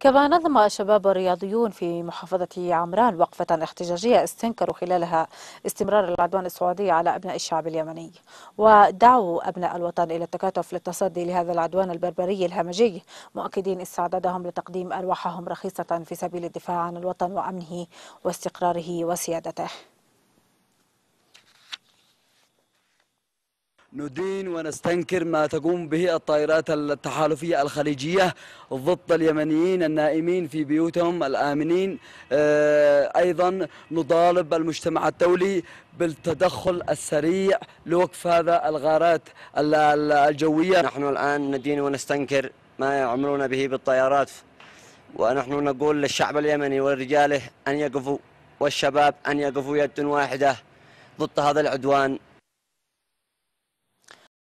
كما نظم شباب الرياضيون في محافظة عمران وقفة احتجاجية استنكروا خلالها استمرار العدوان السعودي على أبناء الشعب اليمني ودعوا أبناء الوطن إلى التكاتف للتصدي لهذا العدوان البربري الهمجي مؤكدين استعدادهم لتقديم أرواحهم رخيصة في سبيل الدفاع عن الوطن وأمنه واستقراره وسيادته ندين ونستنكر ما تقوم به الطائرات التحالفية الخليجية ضد اليمنيين النائمين في بيوتهم الآمنين آه، أيضا نطالب المجتمع الدولي بالتدخل السريع لوقف هذا الغارات الجوية نحن الآن ندين ونستنكر ما يعملون به بالطائرات ونحن نقول للشعب اليمني ورجاله أن يقفوا والشباب أن يقفوا يد واحدة ضد هذا العدوان